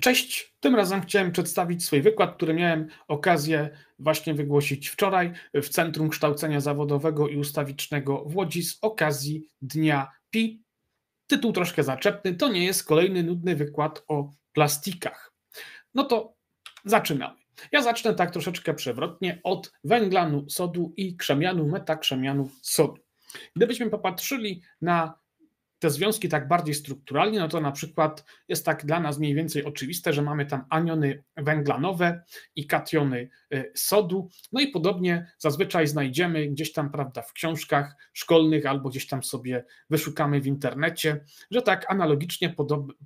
Cześć, tym razem chciałem przedstawić swój wykład, który miałem okazję właśnie wygłosić wczoraj w Centrum Kształcenia Zawodowego i Ustawicznego w Łodzi z okazji Dnia Pi. Tytuł troszkę zaczepny, to nie jest kolejny nudny wykład o plastikach. No to zaczynamy. Ja zacznę tak troszeczkę przewrotnie od węglanu sodu i krzemianu metakrzemianu sodu. Gdybyśmy popatrzyli na te związki tak bardziej strukturalnie, no to na przykład jest tak dla nas mniej więcej oczywiste, że mamy tam aniony węglanowe i kationy y, sodu. No i podobnie zazwyczaj znajdziemy gdzieś tam, prawda, w książkach szkolnych albo gdzieś tam sobie wyszukamy w internecie, że tak analogicznie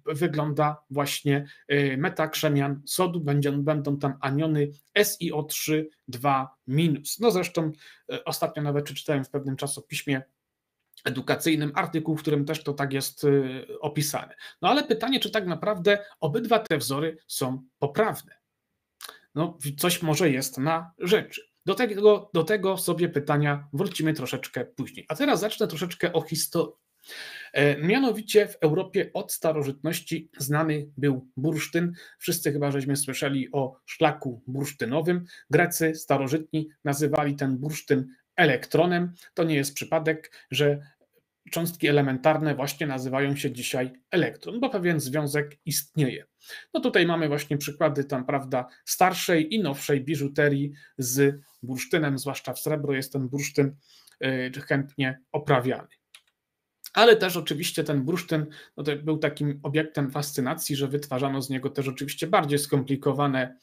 wygląda właśnie y, metakrzemian sodu, będą, będą tam aniony SiO3, 2-. No zresztą y, ostatnio nawet przeczytałem w pewnym czasopiśmie, edukacyjnym artykuł, w którym też to tak jest y, opisane. No ale pytanie, czy tak naprawdę obydwa te wzory są poprawne? No, coś może jest na rzeczy. Do tego, do tego sobie pytania wrócimy troszeczkę później. A teraz zacznę troszeczkę o historii. E, mianowicie w Europie od starożytności znany był bursztyn. Wszyscy chyba żeśmy słyszeli o szlaku bursztynowym. Grecy starożytni nazywali ten bursztyn elektronem. To nie jest przypadek, że cząstki elementarne właśnie nazywają się dzisiaj elektron, bo pewien związek istnieje. No tutaj mamy właśnie przykłady tam, prawda, starszej i nowszej biżuterii z bursztynem, zwłaszcza w srebro jest ten bursztyn y, chętnie oprawiany. Ale też oczywiście ten bursztyn no to był takim obiektem fascynacji, że wytwarzano z niego też oczywiście bardziej skomplikowane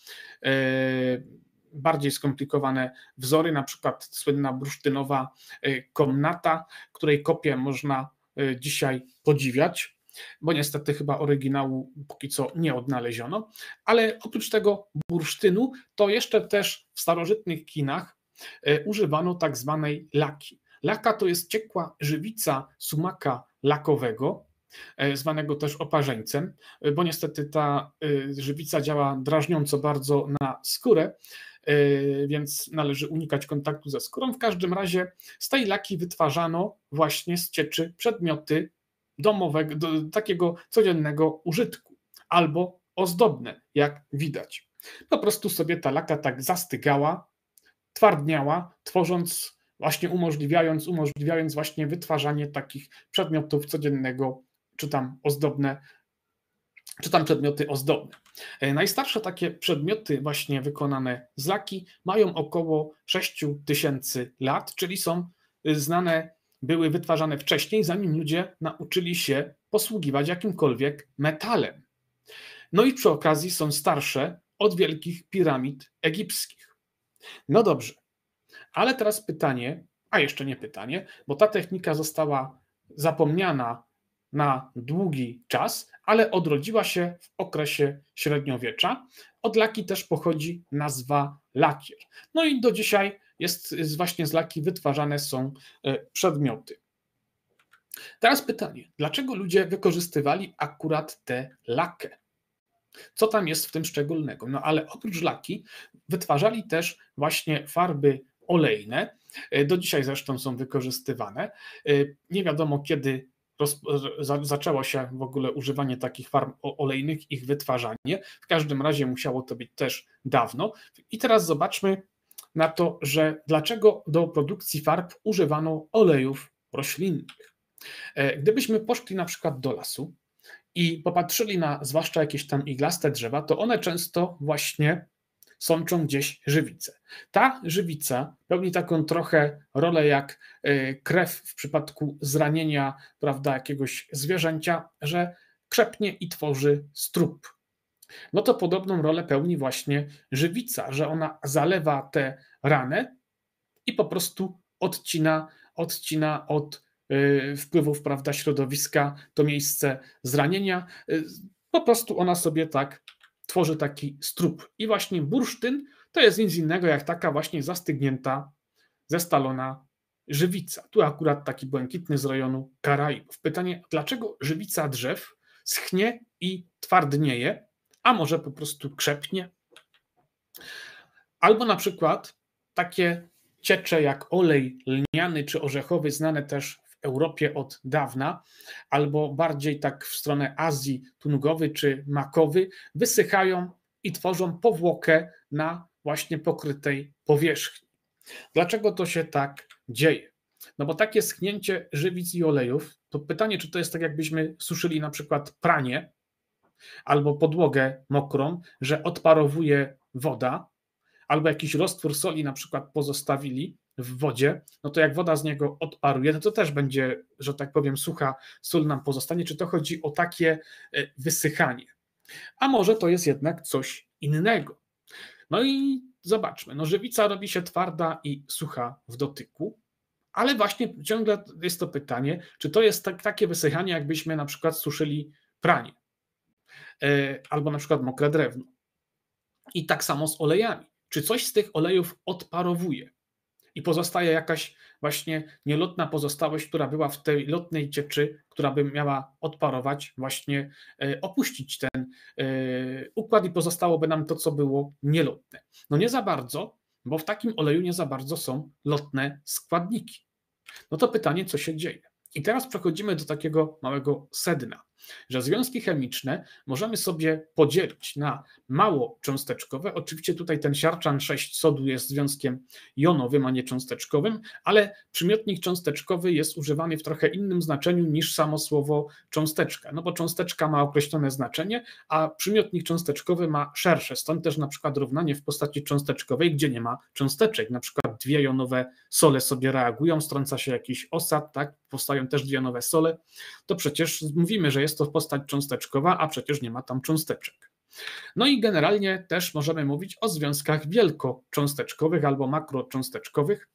y, bardziej skomplikowane wzory, na przykład słynna bursztynowa e, komnata, której kopię można e, dzisiaj podziwiać, bo niestety chyba oryginału póki co nie odnaleziono. Ale oprócz tego bursztynu, to jeszcze też w starożytnych kinach e, używano tak zwanej laki. Laka to jest ciekła żywica sumaka lakowego, zwanego też oparzeńcem, bo niestety ta żywica działa drażniąco bardzo na skórę, E, więc należy unikać kontaktu ze skórą. W każdym razie z tej laki wytwarzano właśnie z cieczy przedmioty domowego, do, takiego codziennego użytku albo ozdobne, jak widać. Po prostu sobie ta laka tak zastygała, twardniała, tworząc właśnie umożliwiając, umożliwiając właśnie wytwarzanie takich przedmiotów codziennego, czy tam ozdobne czy tam przedmioty ozdobne. E, najstarsze takie przedmioty właśnie wykonane z laki mają około 6000 lat, czyli są y, znane, były wytwarzane wcześniej, zanim ludzie nauczyli się posługiwać jakimkolwiek metalem. No i przy okazji są starsze od wielkich piramid egipskich. No dobrze, ale teraz pytanie, a jeszcze nie pytanie, bo ta technika została zapomniana na długi czas, ale odrodziła się w okresie średniowiecza. Od laki też pochodzi nazwa lakier. No i do dzisiaj jest właśnie z laki wytwarzane są e, przedmioty. Teraz pytanie, dlaczego ludzie wykorzystywali akurat tę lakę? Co tam jest w tym szczególnego? No ale oprócz laki wytwarzali też właśnie farby olejne. E, do dzisiaj zresztą są wykorzystywane. E, nie wiadomo kiedy roz, za, zaczęło się w ogóle używanie takich farm olejnych, ich wytwarzanie. W każdym razie musiało to być też dawno. I teraz zobaczmy na to, że dlaczego do produkcji farb używano olejów roślinnych. E, gdybyśmy poszli na przykład do lasu i popatrzyli na zwłaszcza jakieś tam iglaste drzewa, to one często właśnie sączą gdzieś żywicę. Ta żywica pełni taką trochę rolę jak e, krew w przypadku zranienia prawda, jakiegoś zwierzęcia, że krzepnie i tworzy strup. No to podobną rolę pełni właśnie żywica, że ona zalewa tę ranę i po prostu odcina, odcina od e, wpływów prawda, środowiska to miejsce zranienia. E, po prostu ona sobie tak tworzy taki strup. I właśnie bursztyn to jest nic innego jak taka właśnie zastygnięta, zestalona żywica. Tu akurat taki błękitny z rejonu Karaibów. Pytanie, dlaczego żywica drzew schnie i twardnieje, a może po prostu krzepnie? Albo na przykład takie ciecze jak olej lniany czy orzechowy, znane też Europie od dawna, albo bardziej tak w stronę Azji, tunugowy czy makowy, wysychają i tworzą powłokę na właśnie pokrytej powierzchni. Dlaczego to się tak dzieje? No bo takie schnięcie żywic i olejów, to pytanie, czy to jest tak, jakbyśmy suszyli na przykład pranie albo podłogę mokrą, że odparowuje woda, albo jakiś roztwór soli na przykład pozostawili, w wodzie, no to jak woda z niego odparuje, no to też będzie, że tak powiem, sucha sól nam pozostanie. Czy to chodzi o takie e, wysychanie? A może to jest jednak coś innego? No i zobaczmy. No, żywica robi się twarda i sucha w dotyku, ale właśnie ciągle jest to pytanie, czy to jest tak, takie wysychanie, jakbyśmy na przykład suszyli pranie e, albo na przykład mokre drewno. I tak samo z olejami. Czy coś z tych olejów odparowuje? i pozostaje jakaś właśnie nielotna pozostałość, która była w tej lotnej cieczy, która by miała odparować, właśnie e, opuścić ten e, układ i pozostałoby nam to, co było nielotne. No nie za bardzo, bo w takim oleju nie za bardzo są lotne składniki. No to pytanie, co się dzieje? I teraz przechodzimy do takiego małego sedna że związki chemiczne możemy sobie podzielić na mało cząsteczkowe. Oczywiście tutaj ten siarczan 6 sodu jest związkiem jonowym, a nie cząsteczkowym, ale przymiotnik cząsteczkowy jest używany w trochę innym znaczeniu niż samo słowo cząsteczka, no bo cząsteczka ma określone znaczenie, a przymiotnik cząsteczkowy ma szersze, stąd też na przykład równanie w postaci cząsteczkowej, gdzie nie ma cząsteczek, na przykład dwie jonowe sole sobie reagują, strąca się jakiś osad, tak, powstają też dwie nowe sole, to przecież mówimy, że jest to postać cząsteczkowa, a przecież nie ma tam cząsteczek. No i generalnie też możemy mówić o związkach wielkocząsteczkowych albo makrocząsteczkowych.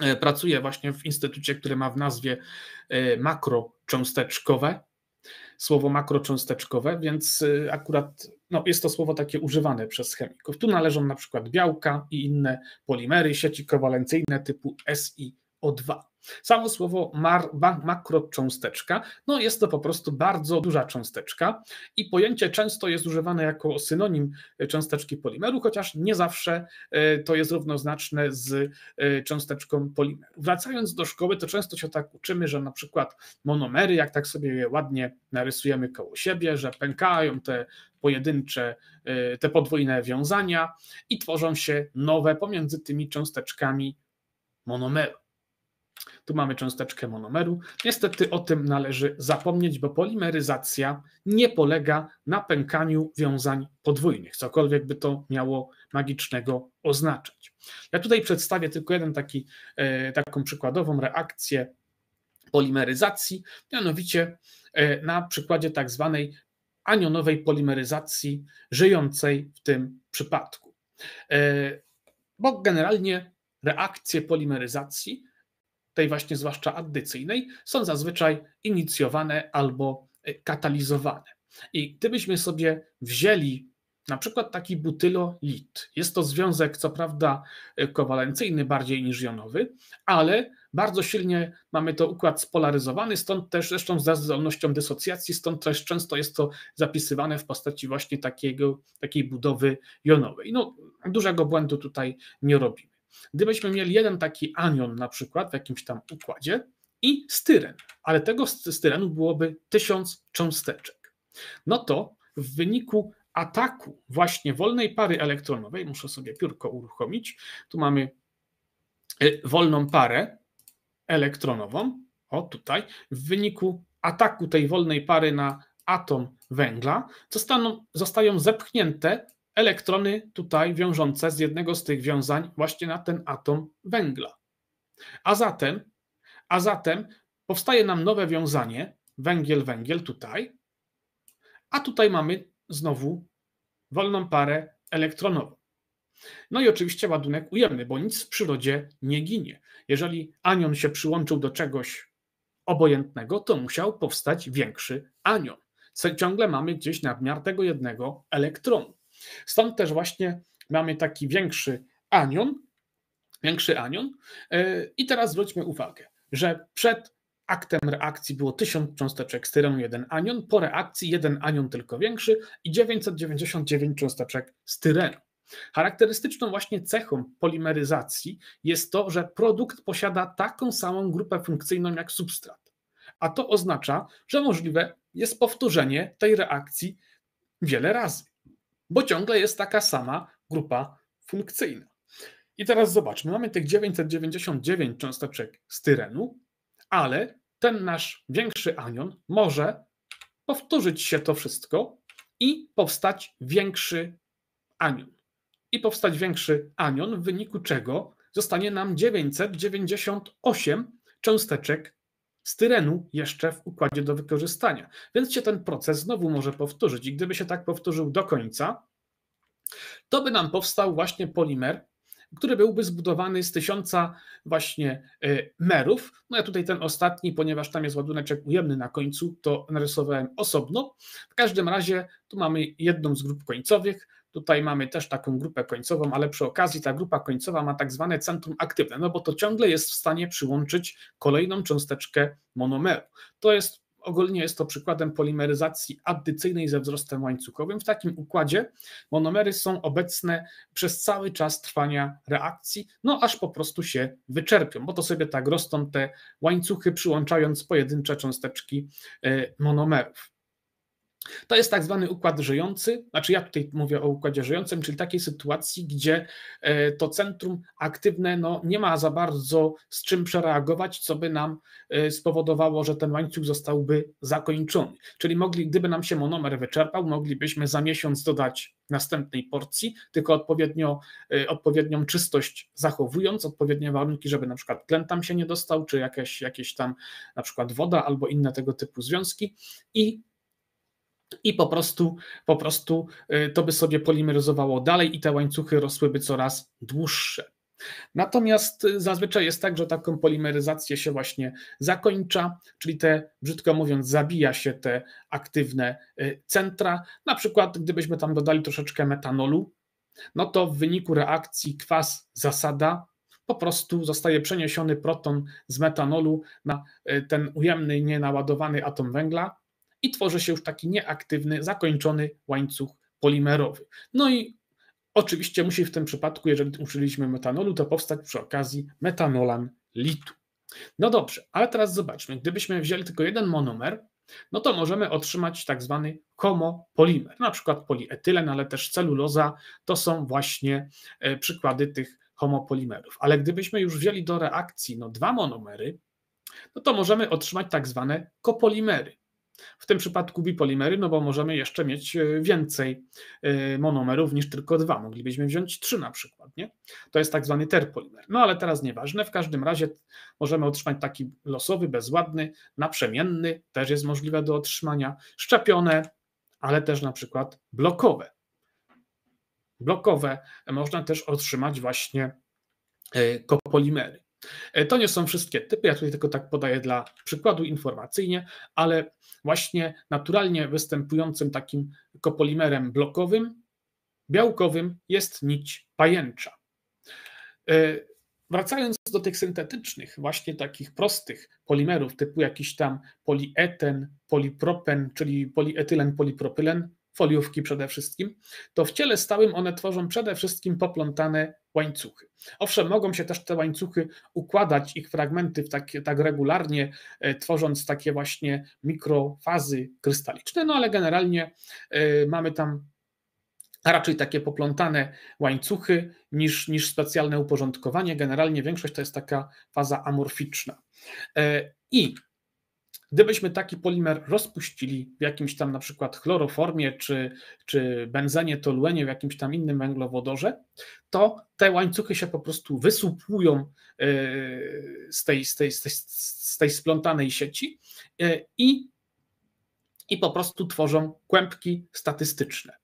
E, pracuję właśnie w instytucie, który ma w nazwie e, makrocząsteczkowe, słowo makrocząsteczkowe, więc e, akurat no, jest to słowo takie używane przez chemików. Tu należą na przykład białka i inne polimery, sieci kowalencyjne typu si. O2. Samo słowo mar, makrocząsteczka, no jest to po prostu bardzo duża cząsteczka i pojęcie często jest używane jako synonim e, cząsteczki polimeru, chociaż nie zawsze e, to jest równoznaczne z e, cząsteczką polimeru. Wracając do szkoły, to często się tak uczymy, że na przykład monomery, jak tak sobie je ładnie narysujemy koło siebie, że pękają te pojedyncze, te podwójne wiązania i tworzą się nowe pomiędzy tymi cząsteczkami monomeru. Tu mamy cząsteczkę monomeru. Niestety o tym należy zapomnieć, bo polimeryzacja nie polega na pękaniu wiązań podwójnych, cokolwiek by to miało magicznego oznaczać. Ja tutaj przedstawię tylko jeden taki, e, taką przykładową reakcję polimeryzacji, mianowicie e, na przykładzie tak zwanej anionowej polimeryzacji żyjącej w tym przypadku. E, bo generalnie reakcje polimeryzacji tej właśnie zwłaszcza addycyjnej, są zazwyczaj inicjowane albo e, katalizowane. I gdybyśmy sobie wzięli na przykład taki butylolit, jest to związek co prawda e, kowalencyjny bardziej niż jonowy, ale bardzo silnie mamy to układ spolaryzowany, stąd też zresztą z zdolnością dysocjacji, stąd też często jest to zapisywane w postaci właśnie takiego, takiej budowy jonowej. No, dużego błędu tutaj nie robimy. Gdybyśmy mieli jeden taki anion na przykład w jakimś tam układzie i styren, ale tego styrenu byłoby tysiąc cząsteczek, no to w wyniku ataku właśnie wolnej pary elektronowej, muszę sobie piórko uruchomić, tu mamy y, wolną parę elektronową, o tutaj, w wyniku ataku tej wolnej pary na atom węgla zostaną, zostają zepchnięte elektrony tutaj wiążące z jednego z tych wiązań właśnie na ten atom węgla. A zatem, a zatem powstaje nam nowe wiązanie węgiel węgiel tutaj, a tutaj mamy znowu wolną parę elektronową. No i oczywiście ładunek ujemny, bo nic w przyrodzie nie ginie. Jeżeli anion się przyłączył do czegoś obojętnego, to musiał powstać większy anion. Ciągle mamy gdzieś nadmiar tego jednego elektronu. Stąd też właśnie mamy taki większy anion, większy anion. E, I teraz zwróćmy uwagę, że przed aktem reakcji było 1000 cząsteczek styrenu, jeden anion, po reakcji jeden anion tylko większy i 999 cząsteczek styrenu. Charakterystyczną właśnie cechą polimeryzacji jest to, że produkt posiada taką samą grupę funkcyjną jak substrat. A to oznacza, że możliwe jest powtórzenie tej reakcji wiele razy bo ciągle jest taka sama grupa funkcyjna. I teraz zobaczmy, mamy tych 999 cząsteczek styrenu, ale ten nasz większy anion może powtórzyć się to wszystko i powstać większy anion. I powstać większy anion, w wyniku czego zostanie nam 998 cząsteczek styrenu jeszcze w układzie do wykorzystania. Więc się ten proces znowu może powtórzyć. I gdyby się tak powtórzył do końca, to by nam powstał właśnie polimer, który byłby zbudowany z tysiąca właśnie y, merów. No ja tutaj ten ostatni, ponieważ tam jest ładuneczek ujemny na końcu, to narysowałem osobno. W każdym razie tu mamy jedną z grup końcowych, Tutaj mamy też taką grupę końcową, ale przy okazji ta grupa końcowa ma tak zwane centrum aktywne, no bo to ciągle jest w stanie przyłączyć kolejną cząsteczkę monomeru. To jest Ogólnie jest to przykładem polimeryzacji addycyjnej ze wzrostem łańcuchowym. W takim układzie monomery są obecne przez cały czas trwania reakcji, no aż po prostu się wyczerpią, bo to sobie tak rosną te łańcuchy, przyłączając pojedyncze cząsteczki e, monomerów. To jest tak zwany układ żyjący, znaczy ja tutaj mówię o układzie żyjącym, czyli takiej sytuacji, gdzie e, to centrum aktywne no, nie ma za bardzo z czym przereagować, co by nam e, spowodowało, że ten łańcuch zostałby zakończony. Czyli mogli, gdyby nam się monomer wyczerpał, moglibyśmy za miesiąc dodać następnej porcji, tylko odpowiednio, e, odpowiednią czystość zachowując, odpowiednie warunki, żeby na przykład tlen tam się nie dostał, czy jakieś, jakieś tam na przykład woda albo inne tego typu związki i i po prostu, po prostu y, to by sobie polimeryzowało dalej i te łańcuchy rosłyby coraz dłuższe. Natomiast y, zazwyczaj jest tak, że taką polimeryzację się właśnie zakończa, czyli te, brzydko mówiąc, zabija się te aktywne y, centra. Na przykład, gdybyśmy tam dodali troszeczkę metanolu, no to w wyniku reakcji kwas-zasada po prostu zostaje przeniesiony proton z metanolu na ten ujemny, nienaładowany atom węgla, i tworzy się już taki nieaktywny, zakończony łańcuch polimerowy. No i oczywiście musi w tym przypadku, jeżeli użyliśmy metanolu, to powstać przy okazji metanolan litu. No dobrze, ale teraz zobaczmy, gdybyśmy wzięli tylko jeden monomer, no to możemy otrzymać tak zwany homopolimer, na przykład polietylen, ale też celuloza, to są właśnie e, przykłady tych homopolimerów. Ale gdybyśmy już wzięli do reakcji no, dwa monomery, no to możemy otrzymać tak zwane kopolimery. W tym przypadku bipolimery, no bo możemy jeszcze mieć e, więcej e, monomerów niż tylko dwa. Moglibyśmy wziąć trzy na przykład, nie? To jest tak zwany terpolimer. No ale teraz nieważne, w każdym razie możemy otrzymać taki losowy, bezładny, naprzemienny, też jest możliwe do otrzymania, szczepione, ale też na przykład blokowe. Blokowe e, można też otrzymać właśnie kopolimery. E, to nie są wszystkie typy, ja tutaj tylko tak podaję dla przykładu informacyjnie, ale właśnie naturalnie występującym takim kopolimerem blokowym, białkowym jest nić pajęcza. E, wracając do tych syntetycznych, właśnie takich prostych polimerów, typu jakiś tam polieten, polipropen, czyli polietylen, polipropylen, foliówki przede wszystkim, to w ciele stałym one tworzą przede wszystkim poplątane łańcuchy. Owszem, mogą się też te łańcuchy układać, ich fragmenty w takie, tak regularnie, e, tworząc takie właśnie mikrofazy krystaliczne, no ale generalnie e, mamy tam raczej takie poplątane łańcuchy niż, niż specjalne uporządkowanie. Generalnie większość to jest taka faza amorficzna. E, I Gdybyśmy taki polimer rozpuścili w jakimś tam na przykład chloroformie czy, czy benzenie, toluenie, w jakimś tam innym węglowodorze, to te łańcuchy się po prostu wysupują y, z tej, z tej, z tej, z tej splątanej sieci y, i, i po prostu tworzą kłębki statystyczne.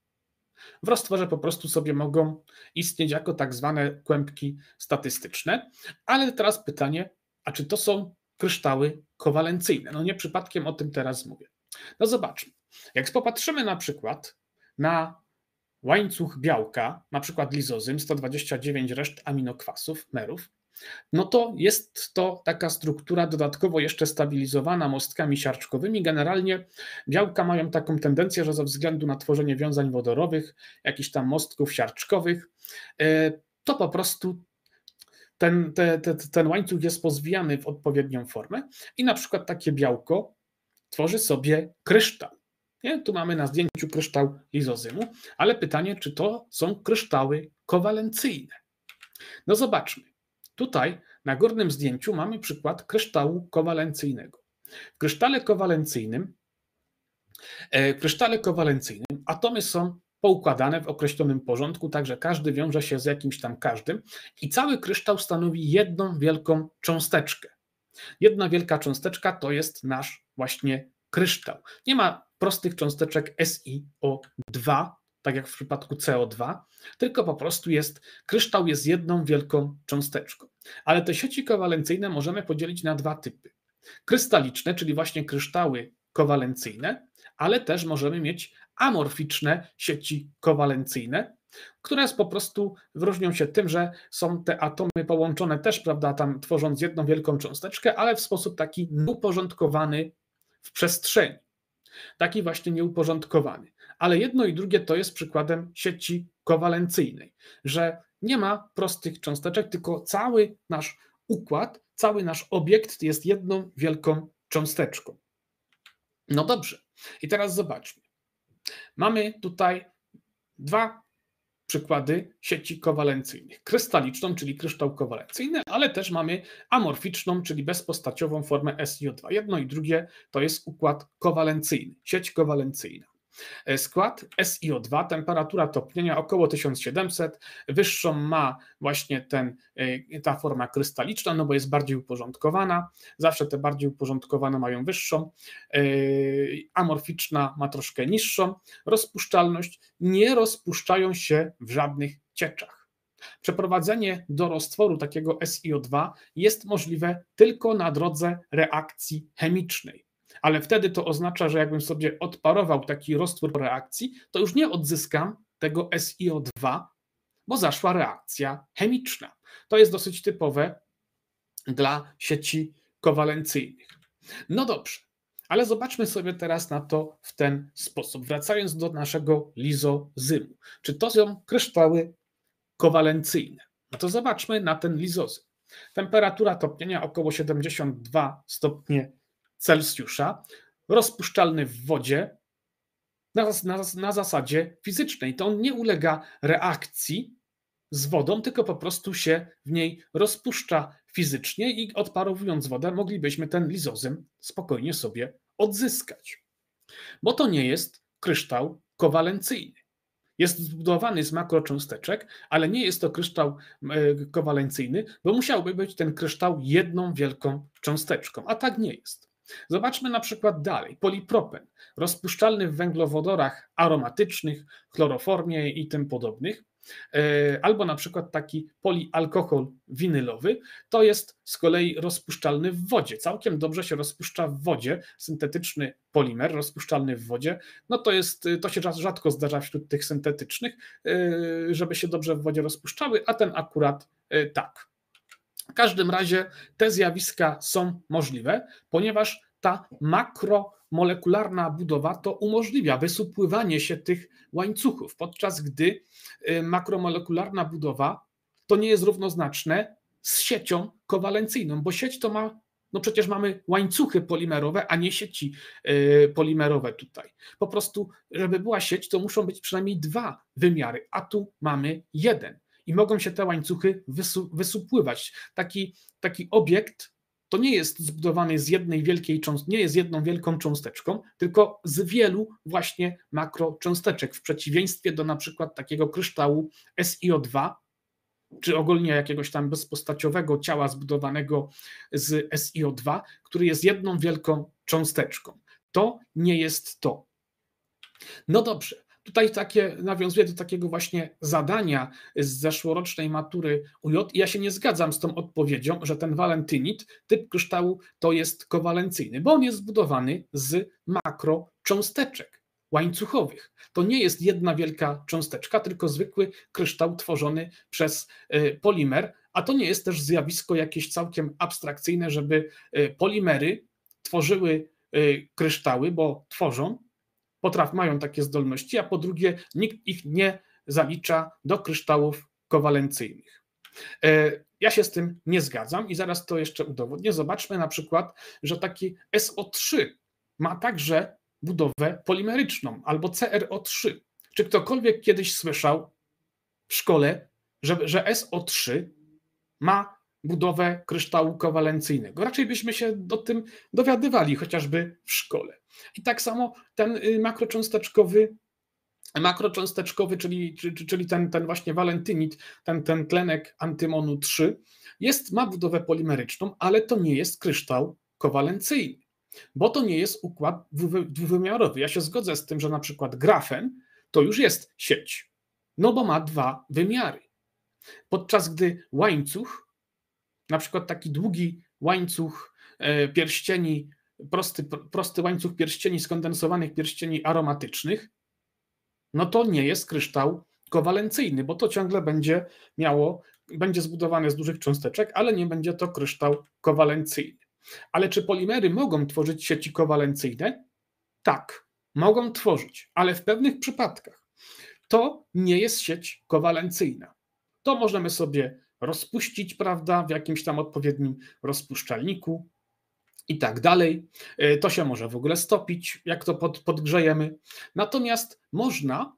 W roztworze po prostu sobie mogą istnieć jako tak zwane kłębki statystyczne, ale teraz pytanie, a czy to są kryształy kowalencyjne. No nie przypadkiem o tym teraz mówię. No zobaczmy. Jak popatrzymy na przykład na łańcuch białka, na przykład lizozym, 129 reszt aminokwasów, merów, no to jest to taka struktura dodatkowo jeszcze stabilizowana mostkami siarczkowymi. Generalnie białka mają taką tendencję, że ze względu na tworzenie wiązań wodorowych, jakichś tam mostków siarczkowych, e, to po prostu ten, te, te, ten łańcuch jest pozwijany w odpowiednią formę i na przykład takie białko tworzy sobie kryształ. Nie? Tu mamy na zdjęciu kryształ lizozymu, ale pytanie, czy to są kryształy kowalencyjne? No zobaczmy. Tutaj na górnym zdjęciu mamy przykład kryształu kowalencyjnego. W kowalencyjnym, e, w krysztale kowalencyjnym atomy są poukładane w określonym porządku, tak że każdy wiąże się z jakimś tam każdym i cały kryształ stanowi jedną wielką cząsteczkę. Jedna wielka cząsteczka to jest nasz właśnie kryształ. Nie ma prostych cząsteczek SiO2, tak jak w przypadku CO2, tylko po prostu jest kryształ jest jedną wielką cząsteczką. Ale te sieci kowalencyjne możemy podzielić na dwa typy. Krystaliczne, czyli właśnie kryształy kowalencyjne, ale też możemy mieć amorficzne sieci kowalencyjne, które po prostu różnią się tym, że są te atomy połączone też, prawda, tam tworząc jedną wielką cząsteczkę, ale w sposób taki nieuporządkowany w przestrzeni. Taki właśnie nieuporządkowany. Ale jedno i drugie to jest przykładem sieci kowalencyjnej, że nie ma prostych cząsteczek, tylko cały nasz układ, cały nasz obiekt jest jedną wielką cząsteczką. No dobrze, i teraz zobaczmy. Mamy tutaj dwa przykłady sieci kowalencyjnych. Krystaliczną, czyli kryształ kowalencyjny, ale też mamy amorficzną, czyli bezpostaciową formę SiO2. Jedno i drugie to jest układ kowalencyjny, sieć kowalencyjna. E, skład SiO2, temperatura topnienia około 1700, wyższą ma właśnie ten, e, ta forma krystaliczna, no bo jest bardziej uporządkowana, zawsze te bardziej uporządkowane mają wyższą, e, amorficzna ma troszkę niższą, rozpuszczalność, nie rozpuszczają się w żadnych cieczach. Przeprowadzenie do roztworu takiego SiO2 jest możliwe tylko na drodze reakcji chemicznej ale wtedy to oznacza, że jakbym sobie odparował taki roztwór reakcji, to już nie odzyskam tego SiO2, bo zaszła reakcja chemiczna. To jest dosyć typowe dla sieci kowalencyjnych. No dobrze, ale zobaczmy sobie teraz na to w ten sposób, wracając do naszego lizozymu. Czy to są kryształy kowalencyjne? No to zobaczmy na ten lizozym. Temperatura topnienia około 72 stopnie Celsjusza, rozpuszczalny w wodzie na, na, na zasadzie fizycznej. To on nie ulega reakcji z wodą, tylko po prostu się w niej rozpuszcza fizycznie i odparowując wodę, moglibyśmy ten lizozym spokojnie sobie odzyskać. Bo to nie jest kryształ kowalencyjny. Jest zbudowany z makrocząsteczek, ale nie jest to kryształ e, kowalencyjny, bo musiałby być ten kryształ jedną wielką cząsteczką, a tak nie jest. Zobaczmy na przykład dalej. Polipropen, rozpuszczalny w węglowodorach aromatycznych, chloroformie i tym podobnych, e, albo na przykład taki polialkohol winylowy, to jest z kolei rozpuszczalny w wodzie. Całkiem dobrze się rozpuszcza w wodzie, syntetyczny polimer rozpuszczalny w wodzie. No to jest, to się rzadko zdarza wśród tych syntetycznych, e, żeby się dobrze w wodzie rozpuszczały, a ten akurat e, tak. W każdym razie te zjawiska są możliwe, ponieważ ta makromolekularna budowa to umożliwia wysupływanie się tych łańcuchów, podczas gdy y, makromolekularna budowa to nie jest równoznaczne z siecią kowalencyjną, bo sieć to ma no przecież mamy łańcuchy polimerowe, a nie sieci y, polimerowe tutaj. Po prostu, żeby była sieć, to muszą być przynajmniej dwa wymiary, a tu mamy jeden i mogą się te łańcuchy wysu, wysupływać. Taki, taki obiekt to nie jest zbudowany z jednej wielkiej cząsteczki, nie jest jedną wielką cząsteczką, tylko z wielu właśnie makrocząsteczek, w przeciwieństwie do na przykład takiego kryształu SiO2, czy ogólnie jakiegoś tam bezpostaciowego ciała zbudowanego z SiO2, który jest jedną wielką cząsteczką. To nie jest to. No dobrze, Tutaj takie nawiązuje do takiego właśnie zadania z zeszłorocznej matury UJ. Ja się nie zgadzam z tą odpowiedzią, że ten walentynit, typ kryształu, to jest kowalencyjny, bo on jest zbudowany z makrocząsteczek łańcuchowych. To nie jest jedna wielka cząsteczka, tylko zwykły kryształ tworzony przez e, polimer, a to nie jest też zjawisko jakieś całkiem abstrakcyjne, żeby e, polimery tworzyły e, kryształy, bo tworzą, potraf, mają takie zdolności, a po drugie nikt ich nie zalicza do kryształów kowalencyjnych. E, ja się z tym nie zgadzam i zaraz to jeszcze udowodnię. Zobaczmy na przykład, że taki SO3 ma także budowę polimeryczną albo CRO3. Czy ktokolwiek kiedyś słyszał w szkole, że, że SO3 ma budowę kryształu kowalencyjnego. Raczej byśmy się do tym dowiadywali, chociażby w szkole. I tak samo ten y, makrocząsteczkowy makrocząsteczkowy, czyli, czyli ten, ten właśnie walentynit, ten, ten tlenek antymonu 3, jest, ma budowę polimeryczną, ale to nie jest kryształ kowalencyjny, bo to nie jest układ dwuwymiarowy. Ja się zgodzę z tym, że na przykład grafen to już jest sieć, no bo ma dwa wymiary. Podczas gdy łańcuch na przykład taki długi łańcuch e, pierścieni, prosty, prosty łańcuch pierścieni, skondensowanych pierścieni aromatycznych, no to nie jest kryształ kowalencyjny, bo to ciągle będzie miało, będzie zbudowane z dużych cząsteczek, ale nie będzie to kryształ kowalencyjny. Ale czy polimery mogą tworzyć sieci kowalencyjne? Tak, mogą tworzyć, ale w pewnych przypadkach to nie jest sieć kowalencyjna. To możemy sobie rozpuścić, prawda, w jakimś tam odpowiednim rozpuszczalniku i tak dalej. E, to się może w ogóle stopić, jak to pod, podgrzejemy. Natomiast można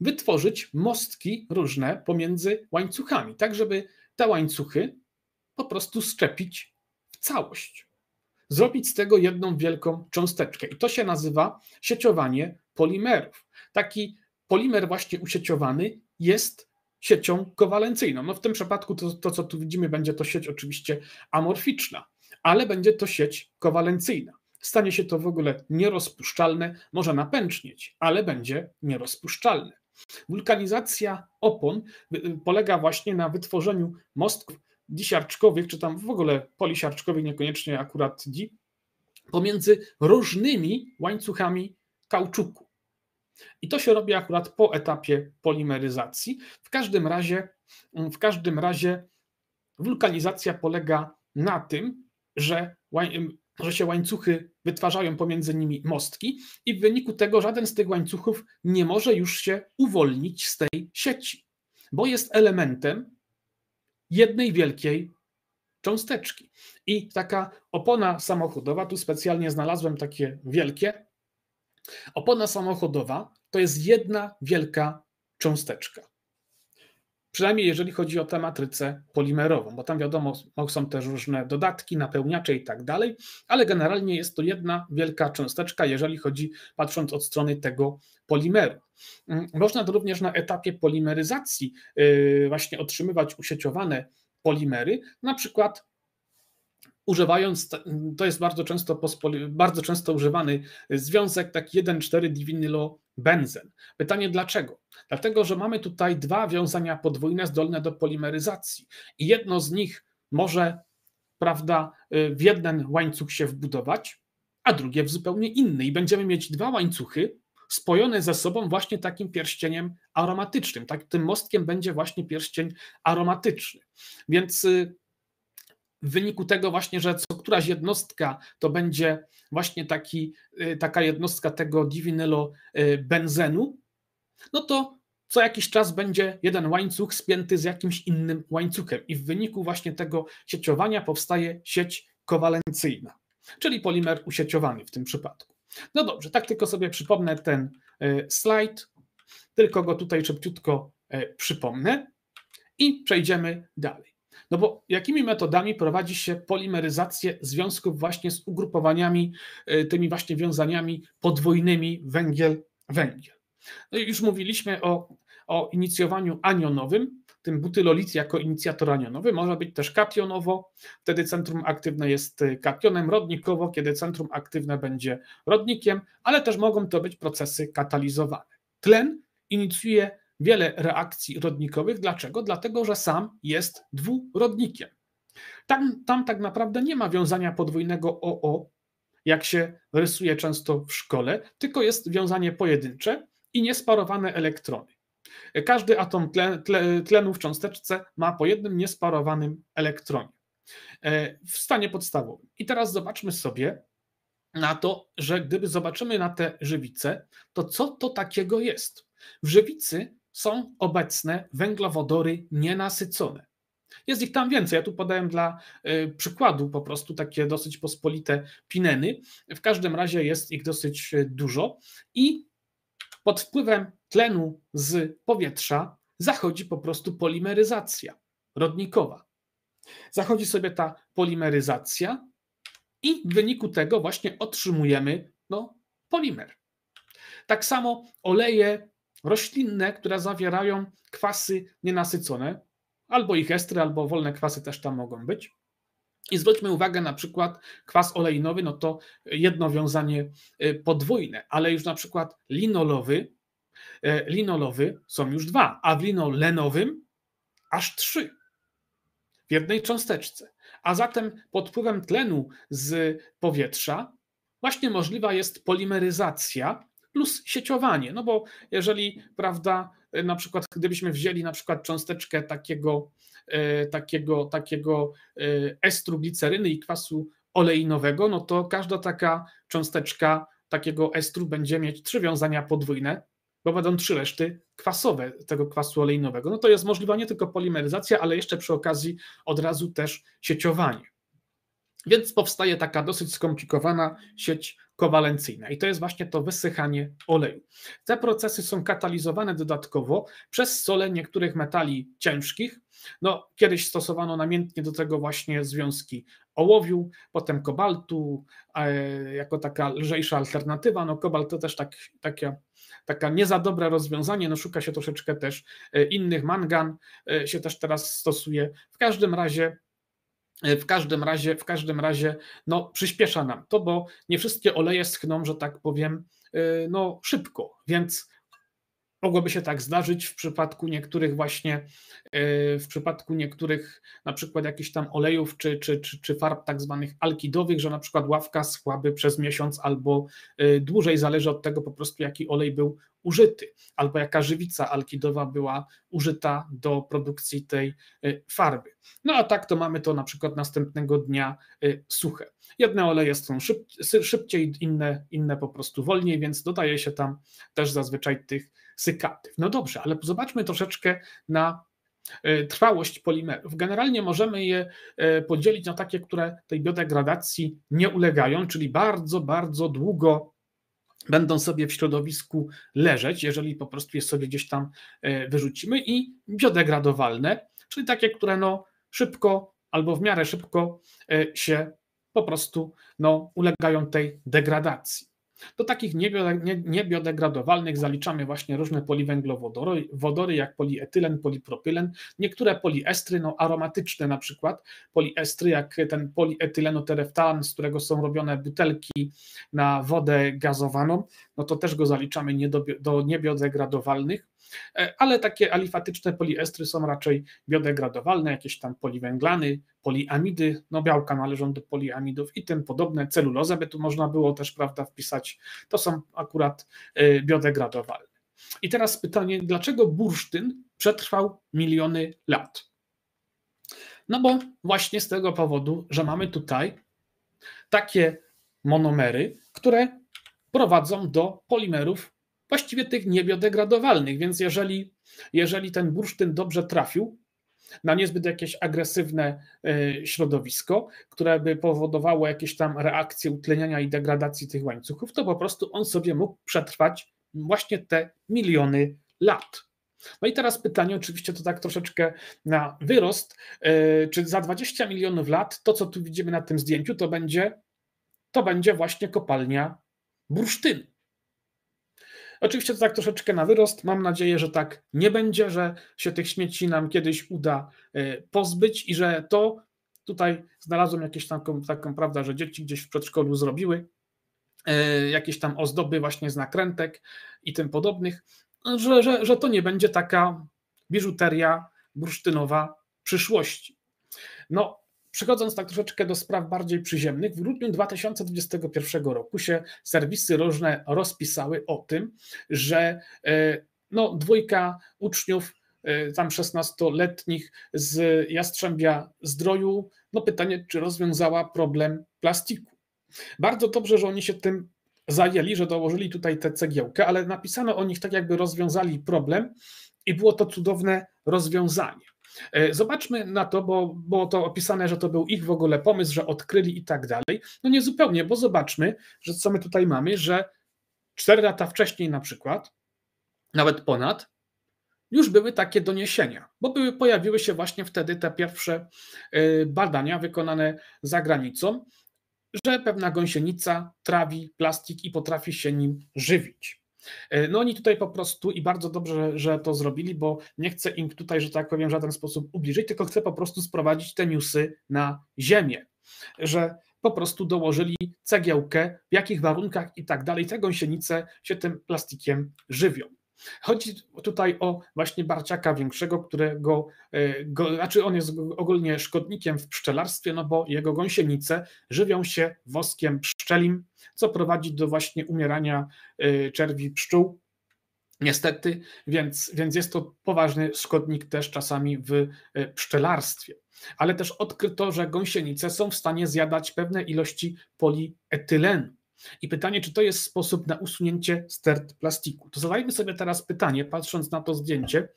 wytworzyć mostki różne pomiędzy łańcuchami, tak żeby te łańcuchy po prostu szczepić w całość. Zrobić z tego jedną wielką cząsteczkę. I to się nazywa sieciowanie polimerów. Taki polimer właśnie usieciowany jest siecią kowalencyjną. No w tym przypadku to, to, co tu widzimy, będzie to sieć oczywiście amorficzna, ale będzie to sieć kowalencyjna. Stanie się to w ogóle nierozpuszczalne, może napęcznieć, ale będzie nierozpuszczalne. Wulkanizacja opon y, y, polega właśnie na wytworzeniu mostków disiarczkowych, czy tam w ogóle polisiarczkowych, niekoniecznie akurat di, pomiędzy różnymi łańcuchami kauczuku. I to się robi akurat po etapie polimeryzacji. W każdym razie, mm, w każdym razie wulkanizacja polega na tym, że, mm, że się łańcuchy wytwarzają pomiędzy nimi mostki i w wyniku tego żaden z tych łańcuchów nie może już się uwolnić z tej sieci, bo jest elementem jednej wielkiej cząsteczki. I taka opona samochodowa, tu specjalnie znalazłem takie wielkie, Opona samochodowa to jest jedna wielka cząsteczka. Przynajmniej jeżeli chodzi o tę matrycę polimerową, bo tam wiadomo, są też różne dodatki, napełniacze i tak dalej, ale generalnie jest to jedna wielka cząsteczka, jeżeli chodzi, patrząc od strony tego polimeru. Mm, można to również na etapie polimeryzacji yy, właśnie otrzymywać usieciowane polimery, na przykład używając, to jest bardzo często, pospoli, bardzo często używany związek tak 1,4 diwinylo benzen. Pytanie dlaczego? Dlatego, że mamy tutaj dwa wiązania podwójne zdolne do polimeryzacji i jedno z nich może prawda, y, w jeden łańcuch się wbudować, a drugie w zupełnie inny i będziemy mieć dwa łańcuchy spojone ze sobą właśnie takim pierścieniem aromatycznym. Tak, tym mostkiem będzie właśnie pierścień aromatyczny. Więc y, w wyniku tego właśnie, że co któraś jednostka to będzie właśnie taki, y, taka jednostka tego y, benzenu, no to co jakiś czas będzie jeden łańcuch spięty z jakimś innym łańcuchem i w wyniku właśnie tego sieciowania powstaje sieć kowalencyjna, czyli polimer usieciowany w tym przypadku. No dobrze, tak tylko sobie przypomnę ten y, slajd, tylko go tutaj szybciutko przypomnę i przejdziemy dalej. No bo jakimi metodami prowadzi się polimeryzację związków właśnie z ugrupowaniami, e, tymi właśnie wiązaniami podwójnymi węgiel-węgiel? No już mówiliśmy o, o inicjowaniu anionowym, tym butylolit jako inicjator anionowy, może być też kapionowo, wtedy centrum aktywne jest e, kapionem, rodnikowo, kiedy centrum aktywne będzie rodnikiem, ale też mogą to być procesy katalizowane. Tlen inicjuje wiele reakcji rodnikowych. Dlaczego? Dlatego, że sam jest dwurodnikiem. Tam, tam tak naprawdę nie ma wiązania podwójnego OO, jak się rysuje często w szkole, tylko jest wiązanie pojedyncze i niesparowane elektrony. Każdy atom tlenu w cząsteczce ma po jednym niesparowanym elektronie e, w stanie podstawowym. I teraz zobaczmy sobie na to, że gdyby zobaczymy na te żywice, to co to takiego jest? W żywicy są obecne węglowodory nienasycone. Jest ich tam więcej. Ja tu podałem dla y, przykładu po prostu takie dosyć pospolite pineny. W każdym razie jest ich dosyć y, dużo i pod wpływem tlenu z powietrza zachodzi po prostu polimeryzacja rodnikowa. Zachodzi sobie ta polimeryzacja i w wyniku tego właśnie otrzymujemy no, polimer. Tak samo oleje roślinne, które zawierają kwasy nienasycone, albo ich estry, albo wolne kwasy też tam mogą być. I zwróćmy uwagę na przykład kwas oleinowy, no to jedno wiązanie y, podwójne, ale już na przykład linolowy, y, linolowy są już dwa, a w linolenowym aż trzy w jednej cząsteczce. A zatem pod wpływem tlenu z powietrza właśnie możliwa jest polimeryzacja plus sieciowanie. No bo jeżeli, prawda, y, na przykład gdybyśmy wzięli na przykład cząsteczkę takiego, y, takiego, takiego y, estru gliceryny i kwasu oleinowego, no to każda taka cząsteczka takiego estru będzie mieć trzy wiązania podwójne, bo będą trzy reszty kwasowe tego kwasu oleinowego. No to jest możliwa nie tylko polimeryzacja, ale jeszcze przy okazji od razu też sieciowanie. Więc powstaje taka dosyć skomplikowana sieć kowalencyjna. I to jest właśnie to wysychanie oleju. Te procesy są katalizowane dodatkowo przez sole niektórych metali ciężkich. No, kiedyś stosowano namiętnie do tego właśnie związki ołowiu, potem kobaltu, e, jako taka lżejsza alternatywa. No, kobalt to też tak, taka, taka nie za dobre rozwiązanie, no, szuka się troszeczkę też e, innych. Mangan e, się też teraz stosuje. W każdym razie w każdym razie, w każdym razie, no, przyspiesza nam to, bo nie wszystkie oleje schną, że tak powiem, y, no, szybko, więc Mogłoby się tak zdarzyć w przypadku niektórych właśnie, e, w przypadku niektórych na przykład jakichś tam olejów czy, czy, czy, czy farb tak zwanych alkidowych, że na przykład ławka schłaby przez miesiąc albo e, dłużej, zależy od tego po prostu jaki olej był użyty, albo jaka żywica alkidowa była użyta do produkcji tej e, farby. No a tak to mamy to na przykład następnego dnia suche. Jedne oleje są szybciej, inne, inne po prostu wolniej, więc dodaje się tam też zazwyczaj tych cykatyw. No dobrze, ale zobaczmy troszeczkę na e, trwałość polimerów. Generalnie możemy je e, podzielić na takie, które tej biodegradacji nie ulegają, czyli bardzo, bardzo długo będą sobie w środowisku leżeć, jeżeli po prostu je sobie gdzieś tam e, wyrzucimy, i biodegradowalne, czyli takie, które no szybko albo w miarę szybko się po prostu no, ulegają tej degradacji. Do takich niebiodegradowalnych zaliczamy właśnie różne poliwęglowodory, wodory jak polietylen, polipropylen, niektóre poliestry, no aromatyczne na przykład, poliestry jak ten polietylenotereftan, z którego są robione butelki na wodę gazowaną, no to też go zaliczamy nie do, do niebiodegradowalnych. E, ale takie alifatyczne poliestry są raczej biodegradowalne, jakieś tam poliwęglany, poliamidy, no białka należą do poliamidów i tym podobne, celulozę by tu można było też, prawda, wpisać, to są akurat e, biodegradowalne. I teraz pytanie, dlaczego bursztyn przetrwał miliony lat? No bo właśnie z tego powodu, że mamy tutaj takie monomery, które prowadzą do polimerów właściwie tych niebiodegradowalnych, więc jeżeli, jeżeli ten bursztyn dobrze trafił na niezbyt jakieś agresywne e, środowisko, które by powodowało jakieś tam reakcje utleniania i degradacji tych łańcuchów, to po prostu on sobie mógł przetrwać właśnie te miliony lat. No i teraz pytanie, oczywiście to tak troszeczkę na wyrost, e, czy za 20 milionów lat to, co tu widzimy na tym zdjęciu, to będzie, to będzie właśnie kopalnia bursztynu. Oczywiście to tak troszeczkę na wyrost. Mam nadzieję, że tak nie będzie, że się tych śmieci nam kiedyś uda e, pozbyć i że to tutaj znalazłem jakieś taką, taką prawda, że dzieci gdzieś w przedszkolu zrobiły e, jakieś tam ozdoby właśnie z nakrętek i tym podobnych, no, że, że, że to nie będzie taka biżuteria bursztynowa przyszłości. No, Przechodząc tak troszeczkę do spraw bardziej przyziemnych, w grudniu 2021 roku się serwisy różne rozpisały o tym, że e, no, dwójka uczniów e, tam 16-letnich z Jastrzębia Zdroju, no pytanie, czy rozwiązała problem plastiku. Bardzo dobrze, że oni się tym zajęli, że dołożyli tutaj tę cegiełkę, ale napisano o nich tak, jakby rozwiązali problem i było to cudowne rozwiązanie. E, zobaczmy na to, bo było to opisane, że to był ich w ogóle pomysł, że odkryli i tak dalej. No nie zupełnie, bo zobaczmy, że co my tutaj mamy, że cztery lata wcześniej na przykład, nawet ponad, już były takie doniesienia, bo były, pojawiły się właśnie wtedy te pierwsze e, badania wykonane za granicą, że pewna gąsienica trawi plastik i potrafi się nim żywić. E, no oni tutaj po prostu i bardzo dobrze, że to zrobili, bo nie chcę im tutaj, że tak powiem, w żaden sposób ubliżyć, tylko chcę po prostu sprowadzić te newsy na ziemię, że po prostu dołożyli cegiełkę, w jakich warunkach i tak dalej, te gąsienice się tym plastikiem żywią. Chodzi tutaj o właśnie barciaka większego, którego, e, go, znaczy on jest ogólnie szkodnikiem w pszczelarstwie, no bo jego gąsienice żywią się woskiem pszczelim, co prowadzi do właśnie umierania e, czerwi pszczół. Niestety, więc, więc jest to poważny szkodnik też czasami w e, pszczelarstwie. Ale też odkryto, że gąsienice są w stanie zjadać pewne ilości polietylenu i pytanie, czy to jest sposób na usunięcie stert plastiku? To zadajmy sobie teraz pytanie, patrząc na to zdjęcie,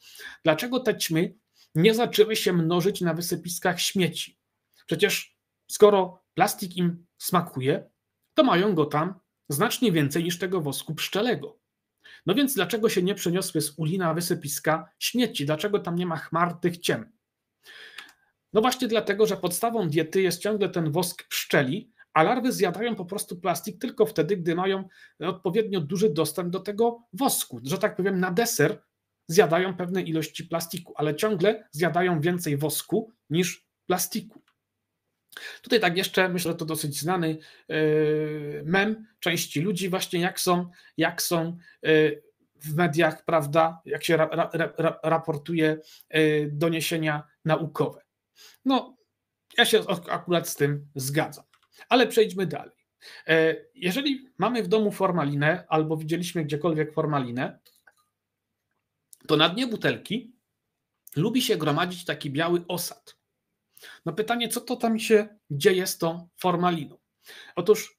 dlaczego te ćmy nie zaczęły się mnożyć na wysypiskach śmieci? Przecież skoro plastik im smakuje, to mają go tam znacznie więcej niż tego wosku pszczelego. No więc dlaczego się nie przeniosły z uli na wysypiska śmieci? Dlaczego tam nie ma chmartych ciem? No właśnie dlatego, że podstawą diety jest ciągle ten wosk pszczeli, a larwy zjadają po prostu plastik tylko wtedy, gdy mają odpowiednio duży dostęp do tego wosku. Że tak powiem, na deser zjadają pewne ilości plastiku, ale ciągle zjadają więcej wosku niż plastiku. Tutaj tak jeszcze, myślę, to dosyć znany yy, mem części ludzi właśnie jak są, jak są yy, w mediach, prawda, jak się ra, ra, ra, raportuje yy, doniesienia naukowe. No, ja się akurat z tym zgadzam. Ale przejdźmy dalej. E, jeżeli mamy w domu formalinę albo widzieliśmy gdziekolwiek formalinę, to na dnie butelki lubi się gromadzić taki biały osad. No pytanie, co to tam się dzieje z tą formaliną? Otóż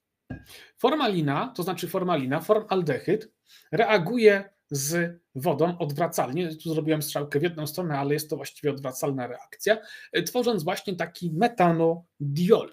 formalina, to znaczy formalina, formaldehyd, reaguje z wodą odwracalnie. Tu zrobiłem strzałkę w jedną stronę, ale jest to właściwie odwracalna reakcja, e, tworząc właśnie taki metanodiol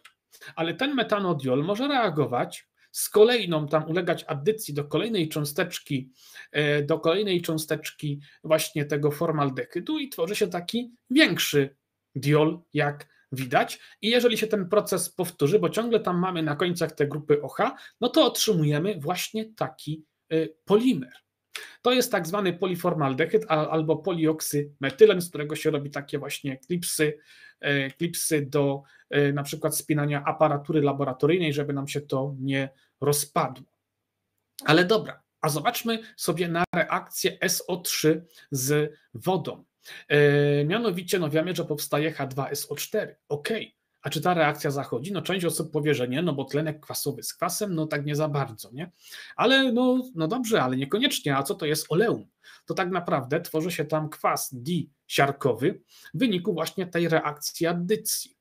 ale ten metanodiol może reagować z kolejną, tam ulegać addycji do kolejnej cząsteczki, e, do kolejnej cząsteczki właśnie tego formaldehydu i tworzy się taki większy diol, jak widać. I jeżeli się ten proces powtórzy, bo ciągle tam mamy na końcach te grupy OH, no to otrzymujemy właśnie taki e, polimer. To jest tak zwany poliformaldehyd albo polioksymetylen, z którego się robi takie właśnie klipsy, e, klipsy do e, na przykład spinania aparatury laboratoryjnej, żeby nam się to nie rozpadło. Ale dobra, a zobaczmy sobie na reakcję SO3 z wodą. E, mianowicie, no wiemy, że powstaje H2SO4. Ok, a czy ta reakcja zachodzi? No część osób powie, że nie, no bo tlenek kwasowy z kwasem, no tak nie za bardzo, nie? Ale no, no dobrze, ale niekoniecznie. A co to jest oleum? To tak naprawdę tworzy się tam kwas disiarkowy w wyniku właśnie tej reakcji addycji.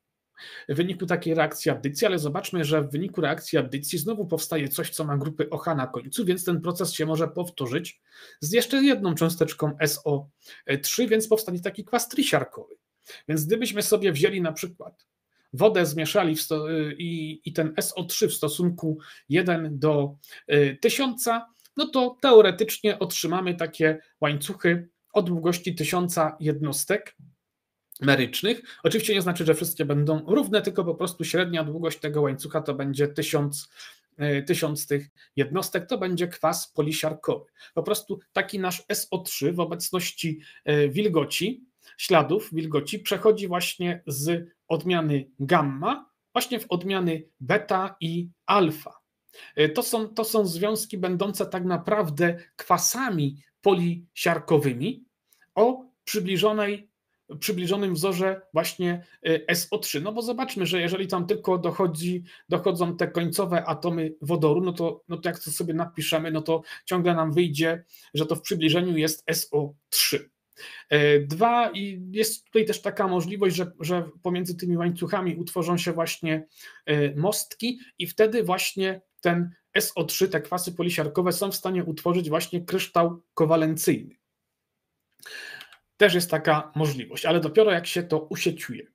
W wyniku takiej reakcji adycji, ale zobaczmy, że w wyniku reakcji adycji znowu powstaje coś, co ma grupy OH na końcu, więc ten proces się może powtórzyć z jeszcze jedną cząsteczką SO3, więc powstanie taki kwas trisiarkowy. Więc gdybyśmy sobie wzięli na przykład wodę zmieszali sto, y, i, i ten SO3 w stosunku 1 do 1000, y, no to teoretycznie otrzymamy takie łańcuchy o długości 1000 jednostek merycznych. Oczywiście nie znaczy, że wszystkie będą równe, tylko po prostu średnia długość tego łańcucha to będzie 1000 y, tysiąc tych jednostek, to będzie kwas polisiarkowy. Po prostu taki nasz SO3 w obecności wilgoci śladów wilgoci przechodzi właśnie z odmiany gamma, właśnie w odmiany beta i alfa. E, to są, to są związki będące tak naprawdę kwasami polisiarkowymi o przybliżonej przybliżonym wzorze właśnie e, SO3. No bo zobaczmy, że jeżeli tam tylko dochodzi, dochodzą te końcowe atomy wodoru, no to, no to jak to sobie napiszemy, no to ciągle nam wyjdzie, że to w przybliżeniu jest SO3. E, dwa, i jest tutaj też taka możliwość, że, że pomiędzy tymi łańcuchami utworzą się właśnie e, mostki, i wtedy właśnie ten SO3, te kwasy polisiarkowe są w stanie utworzyć właśnie kryształ kowalencyjny. Też jest taka możliwość, ale dopiero jak się to usieciuje.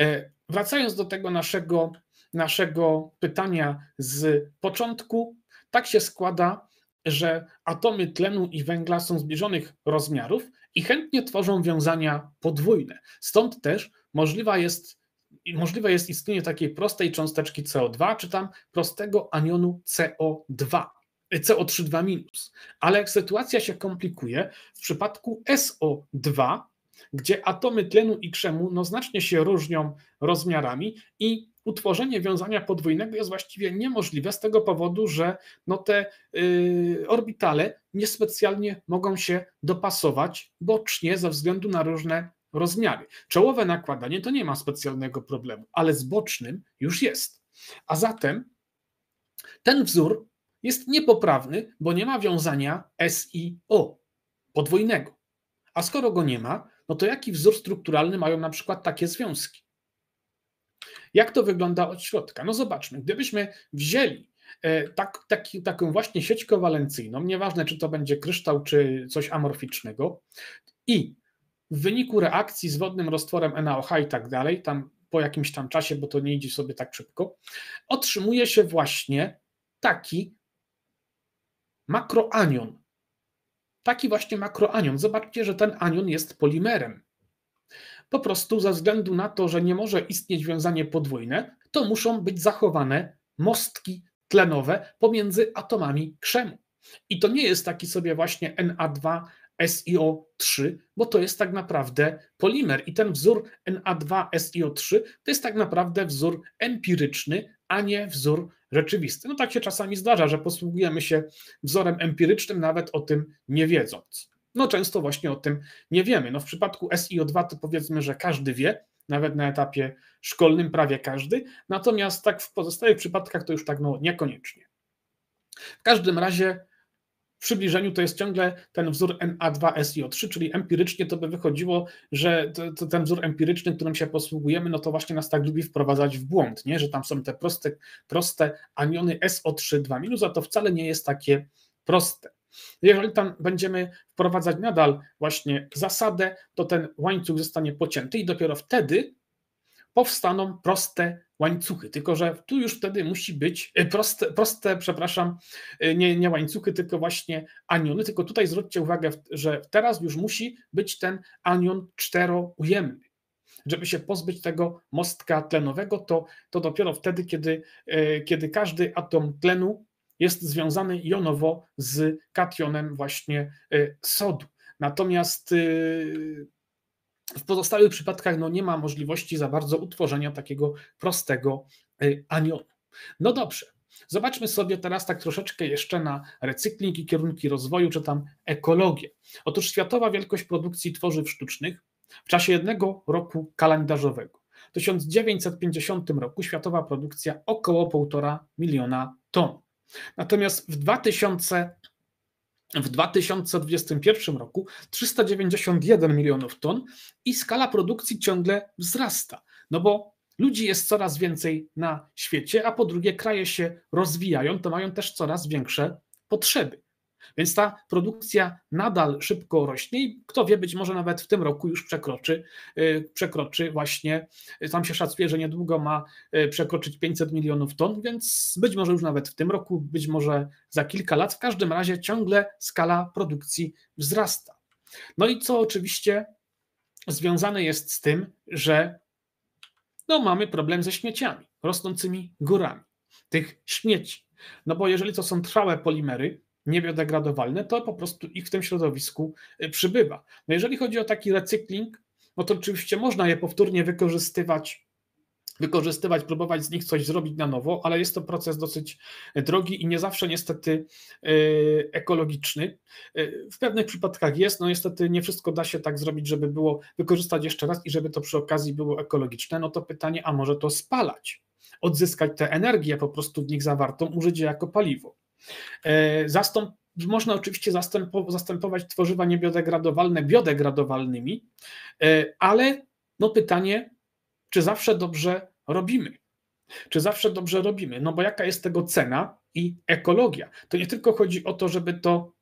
E, wracając do tego naszego, naszego pytania z początku, tak się składa, że atomy tlenu i węgla są zbliżonych rozmiarów i chętnie tworzą wiązania podwójne. Stąd też możliwa jest możliwe jest istnienie takiej prostej cząsteczki CO2, czy tam prostego anionu CO2, 32 ale sytuacja się komplikuje w przypadku SO2, gdzie atomy tlenu i krzemu no znacznie się różnią rozmiarami i utworzenie wiązania podwójnego jest właściwie niemożliwe z tego powodu, że no te y, orbitale niespecjalnie mogą się dopasować bocznie ze względu na różne rozmiary. Czołowe nakładanie to nie ma specjalnego problemu, ale z bocznym już jest. A zatem ten wzór jest niepoprawny, bo nie ma wiązania S i O podwójnego. A skoro go nie ma, no to jaki wzór strukturalny mają na przykład takie związki? Jak to wygląda od środka? No zobaczmy, gdybyśmy wzięli e, tak, taki, taką właśnie sieć kowalencyjną, nieważne czy to będzie kryształ, czy coś amorficznego, i w wyniku reakcji z wodnym roztworem NaOH i tak dalej, tam po jakimś tam czasie, bo to nie idzie sobie tak szybko, otrzymuje się właśnie taki makroanion. Taki właśnie makroanion. Zobaczcie, że ten anion jest polimerem. Po prostu ze względu na to, że nie może istnieć wiązanie podwójne, to muszą być zachowane mostki tlenowe pomiędzy atomami krzemu. I to nie jest taki sobie właśnie Na2, SiO3, bo to jest tak naprawdę polimer. I ten wzór Na2SiO3 to jest tak naprawdę wzór empiryczny, a nie wzór rzeczywisty. No tak się czasami zdarza, że posługujemy się wzorem empirycznym, nawet o tym nie wiedząc. No często właśnie o tym nie wiemy. No w przypadku SIO2 to powiedzmy, że każdy wie, nawet na etapie szkolnym prawie każdy, natomiast tak w pozostałych przypadkach to już tak no niekoniecznie. W każdym razie w przybliżeniu to jest ciągle ten wzór NA2SIO3, czyli empirycznie to by wychodziło, że to, to ten wzór empiryczny, którym się posługujemy, no to właśnie nas tak lubi wprowadzać w błąd, nie? że tam są te proste, proste aniony SO3, 2 a to wcale nie jest takie proste. Jeżeli tam będziemy wprowadzać nadal właśnie zasadę, to ten łańcuch zostanie pocięty i dopiero wtedy powstaną proste łańcuchy. Tylko, że tu już wtedy musi być e, proste, proste przepraszam, e, nie, nie łańcuchy, tylko właśnie aniony. Tylko tutaj zwróćcie uwagę, że teraz już musi być ten anion czteroujemny. Żeby się pozbyć tego mostka tlenowego, to, to dopiero wtedy, kiedy, e, kiedy każdy atom tlenu jest związany jonowo z kationem właśnie e, sodu. Natomiast e, w pozostałych przypadkach no, nie ma możliwości za bardzo utworzenia takiego prostego e, anionu. No dobrze, Zobaczmy sobie teraz tak troszeczkę jeszcze na recykling i kierunki rozwoju, czy tam ekologię. Otóż światowa wielkość produkcji tworzyw sztucznych w czasie jednego roku kalendarzowego. W 1950 roku światowa produkcja około 1,5 miliona ton. Natomiast w 2000 w 2021 roku 391 milionów ton i skala produkcji ciągle wzrasta, no bo ludzi jest coraz więcej na świecie, a po drugie kraje się rozwijają, to mają też coraz większe potrzeby. Więc ta produkcja nadal szybko rośnie i kto wie, być może nawet w tym roku już przekroczy, y, przekroczy właśnie, y, tam się szacuje, że niedługo ma y, przekroczyć 500 milionów ton, więc być może już nawet w tym roku, być może za kilka lat, w każdym razie ciągle skala produkcji wzrasta. No i co oczywiście związane jest z tym, że no mamy problem ze śmieciami, rosnącymi górami tych śmieci. No bo jeżeli to są trwałe polimery, niebiodegradowalne, to po prostu ich w tym środowisku y, przybywa. No jeżeli chodzi o taki recykling, no to oczywiście można je powtórnie wykorzystywać wykorzystywać, próbować z nich coś zrobić na nowo, ale jest to proces dosyć y, drogi i nie zawsze niestety y, ekologiczny. W pewnych przypadkach jest, no niestety nie wszystko da się tak zrobić, żeby było wykorzystać jeszcze raz i żeby to przy okazji było ekologiczne. No to pytanie, a może to spalać? Odzyskać tę energię po prostu w nich zawartą, użyć je jako paliwo. E, zastąp, można oczywiście zastępować tworzywa niebiodegradowalne biodegradowalnymi, e, ale no pytanie, czy zawsze dobrze robimy? Czy zawsze dobrze robimy? No bo jaka jest tego cena i ekologia? To nie tylko chodzi o to, żeby to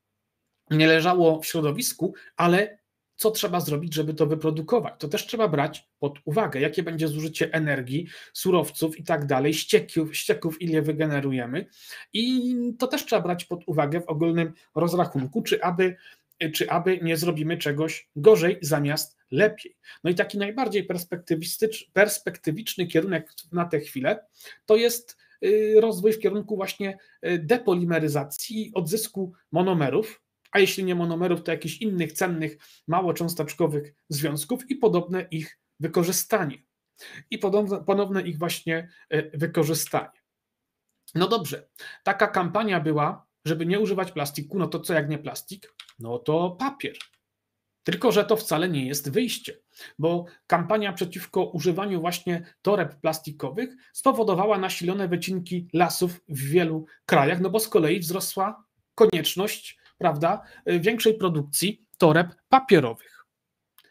nie leżało w środowisku, ale co trzeba zrobić, żeby to wyprodukować. To też trzeba brać pod uwagę, jakie będzie zużycie energii, surowców i tak dalej, ścieków, ścieków ile wygenerujemy. I to też trzeba brać pod uwagę w ogólnym rozrachunku, czy aby, czy aby nie zrobimy czegoś gorzej zamiast lepiej. No i taki najbardziej perspektywiczny kierunek na tę chwilę to jest y, rozwój w kierunku właśnie y, depolimeryzacji i odzysku monomerów, a jeśli nie monomerów, to jakichś innych cennych, mało cząsteczkowych związków i podobne ich wykorzystanie. I ponowne ich właśnie e, wykorzystanie. No dobrze, taka kampania była, żeby nie używać plastiku, no to co jak nie plastik? No to papier. Tylko, że to wcale nie jest wyjście, bo kampania przeciwko używaniu właśnie toreb plastikowych spowodowała nasilone wycinki lasów w wielu krajach, no bo z kolei wzrosła konieczność prawda, y, większej produkcji toreb papierowych.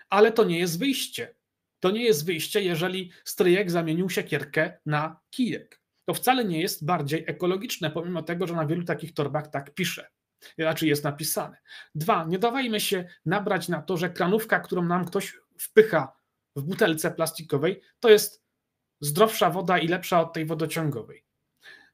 Ale to nie jest wyjście. To nie jest wyjście, jeżeli stryjek zamienił siekierkę na kijek. To wcale nie jest bardziej ekologiczne, pomimo tego, że na wielu takich torbach tak pisze. Raczej znaczy jest napisane. Dwa, nie dawajmy się nabrać na to, że kranówka, którą nam ktoś wpycha w butelce plastikowej, to jest zdrowsza woda i lepsza od tej wodociągowej.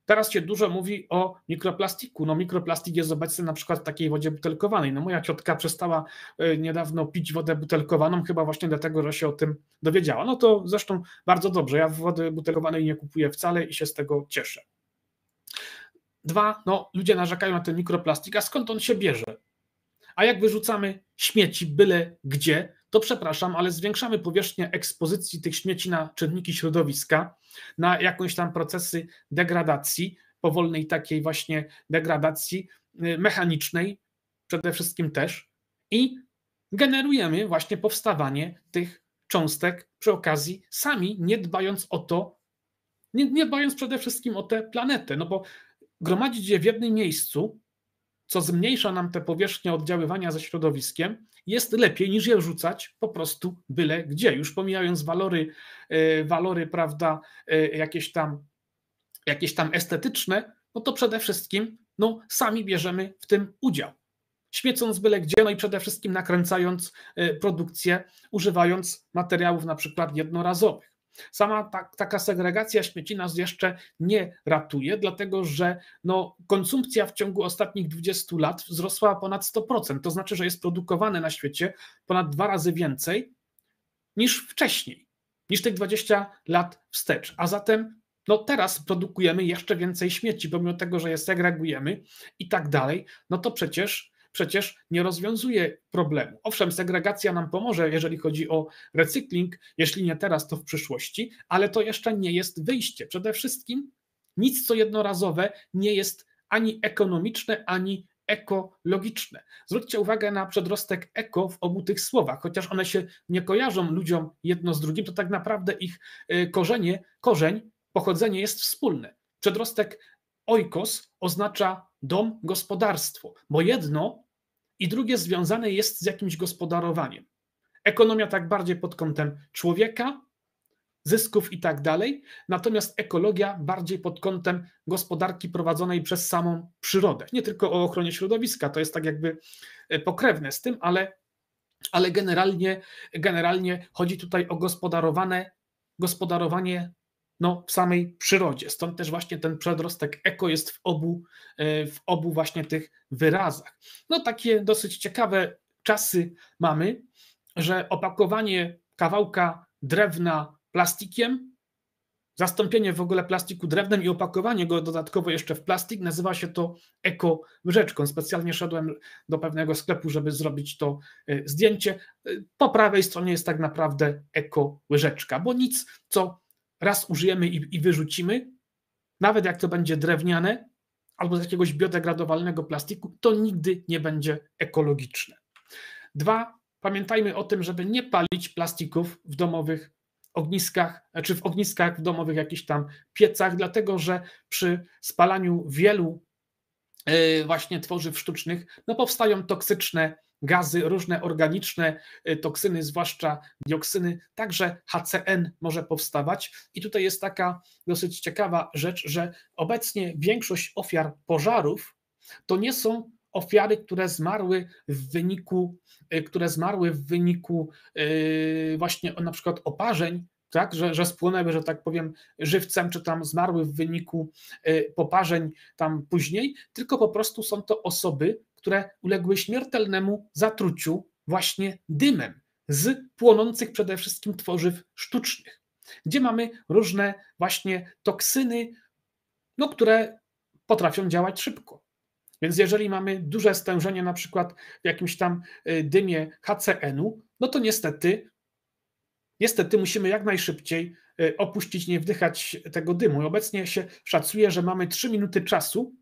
Teraz się dużo mówi o mikroplastiku. No mikroplastik jest obecny na przykład w takiej wodzie butelkowanej. No moja ciotka przestała e, niedawno pić wodę butelkowaną, chyba właśnie dlatego, że się o tym dowiedziała. No to zresztą bardzo dobrze. Ja wody butelkowanej nie kupuję wcale i się z tego cieszę. Dwa, no ludzie narzekają na ten mikroplastik, a skąd on się bierze? A jak wyrzucamy śmieci byle gdzie, to przepraszam, ale zwiększamy powierzchnię ekspozycji tych śmieci na czynniki środowiska, na jakąś tam procesy degradacji, powolnej takiej właśnie degradacji y, mechanicznej przede wszystkim też i generujemy właśnie powstawanie tych cząstek przy okazji sami, nie dbając o to, nie, nie dbając przede wszystkim o tę planetę, no bo gromadzić je w jednym miejscu co zmniejsza nam tę powierzchnię oddziaływania ze środowiskiem, jest lepiej niż je rzucać po prostu byle gdzie, już pomijając walory, e, walory prawda, e, jakieś tam, jakieś tam estetyczne, no to przede wszystkim no, sami bierzemy w tym udział. Śmiecąc byle gdzie, no i przede wszystkim nakręcając e, produkcję, używając materiałów na przykład jednorazowych. Sama ta, taka segregacja śmieci nas jeszcze nie ratuje, dlatego że no, konsumpcja w ciągu ostatnich 20 lat wzrosła ponad 100%. To znaczy, że jest produkowane na świecie ponad dwa razy więcej niż wcześniej, niż tych 20 lat wstecz. A zatem no teraz produkujemy jeszcze więcej śmieci, pomimo tego, że je segregujemy i tak dalej, no to przecież przecież nie rozwiązuje problemu. Owszem, segregacja nam pomoże, jeżeli chodzi o recykling, jeśli nie teraz, to w przyszłości, ale to jeszcze nie jest wyjście. Przede wszystkim nic, co jednorazowe, nie jest ani ekonomiczne, ani ekologiczne. Zwróćcie uwagę na przedrostek eko w obu tych słowach, chociaż one się nie kojarzą ludziom jedno z drugim, to tak naprawdę ich e, korzenie, korzeń, pochodzenie jest wspólne. Przedrostek oikos oznacza dom, gospodarstwo, bo jedno i drugie związane jest z jakimś gospodarowaniem. Ekonomia tak bardziej pod kątem człowieka, zysków i tak dalej, natomiast ekologia bardziej pod kątem gospodarki prowadzonej przez samą przyrodę. Nie tylko o ochronie środowiska, to jest tak jakby e, pokrewne z tym, ale, ale generalnie, generalnie chodzi tutaj o gospodarowane, gospodarowanie no, w samej przyrodzie. Stąd też właśnie ten przedrostek eko jest w obu, e, w obu właśnie tych wyrazach. No takie dosyć ciekawe czasy mamy, że opakowanie kawałka drewna plastikiem, zastąpienie w ogóle plastiku drewnem i opakowanie go dodatkowo jeszcze w plastik, nazywa się to eko wrzeczką. Specjalnie szedłem do pewnego sklepu, żeby zrobić to e, zdjęcie. E, po prawej stronie jest tak naprawdę eko łyżeczka, bo nic, co raz użyjemy i, i wyrzucimy, nawet jak to będzie drewniane albo z jakiegoś biodegradowalnego plastiku, to nigdy nie będzie ekologiczne. Dwa, pamiętajmy o tym, żeby nie palić plastików w domowych ogniskach, czy znaczy w ogniskach w domowych jakichś tam piecach, dlatego że przy spalaniu wielu y, właśnie tworzyw sztucznych no powstają toksyczne gazy, różne organiczne y, toksyny, zwłaszcza dioksyny, także HCN może powstawać. I tutaj jest taka dosyć ciekawa rzecz, że obecnie większość ofiar pożarów to nie są ofiary, które zmarły w wyniku, y, które zmarły w wyniku y, właśnie na przykład oparzeń, tak, że, że spłonęły, że tak powiem, żywcem, czy tam zmarły w wyniku poparzeń tam później, tylko po prostu są to osoby, które uległy śmiertelnemu zatruciu właśnie dymem z płonących przede wszystkim tworzyw sztucznych, gdzie mamy różne właśnie toksyny, no, które potrafią działać szybko. Więc jeżeli mamy duże stężenie na przykład w jakimś tam y, dymie HCN-u, no to niestety, niestety musimy jak najszybciej y, opuścić, nie wdychać tego dymu. I obecnie się szacuje, że mamy 3 minuty czasu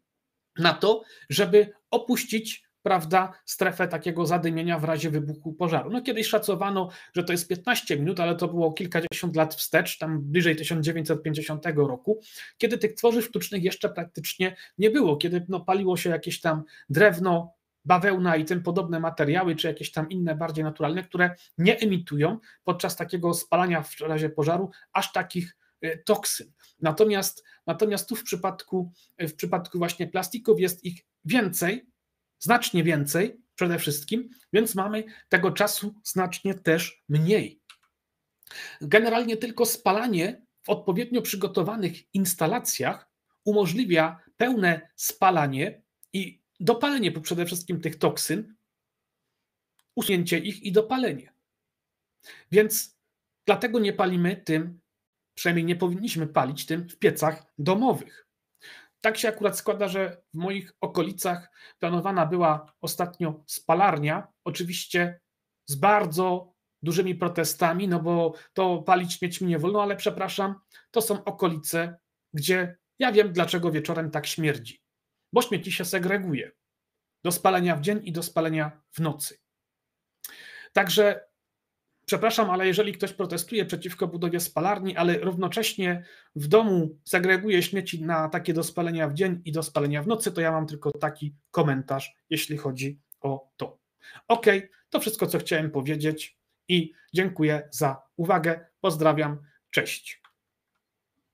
na to, żeby opuścić prawda, strefę takiego zadymienia w razie wybuchu pożaru. No kiedyś szacowano, że to jest 15 minut, ale to było kilkadziesiąt lat wstecz, tam bliżej 1950 roku, kiedy tych tworzyw sztucznych jeszcze praktycznie nie było, kiedy no, paliło się jakieś tam drewno, bawełna i tym podobne materiały, czy jakieś tam inne bardziej naturalne, które nie emitują podczas takiego spalania w razie pożaru aż takich E, toksyn. Natomiast, natomiast tu w przypadku, e, w przypadku właśnie plastików jest ich więcej, znacznie więcej przede wszystkim, więc mamy tego czasu znacznie też mniej. Generalnie tylko spalanie w odpowiednio przygotowanych instalacjach umożliwia pełne spalanie i dopalenie przede wszystkim tych toksyn, usunięcie ich i dopalenie. Więc dlatego nie palimy tym Przynajmniej nie powinniśmy palić tym w piecach domowych. Tak się akurat składa, że w moich okolicach planowana była ostatnio spalarnia, oczywiście z bardzo dużymi protestami, no bo to palić mi nie wolno, ale przepraszam, to są okolice, gdzie ja wiem, dlaczego wieczorem tak śmierdzi. Bo śmieci się segreguje do spalenia w dzień i do spalenia w nocy. Także przepraszam, ale jeżeli ktoś protestuje przeciwko budowie spalarni, ale równocześnie w domu zagreguje śmieci na takie do spalenia w dzień i do spalenia w nocy, to ja mam tylko taki komentarz, jeśli chodzi o to. Ok, to wszystko, co chciałem powiedzieć i dziękuję za uwagę. Pozdrawiam, cześć.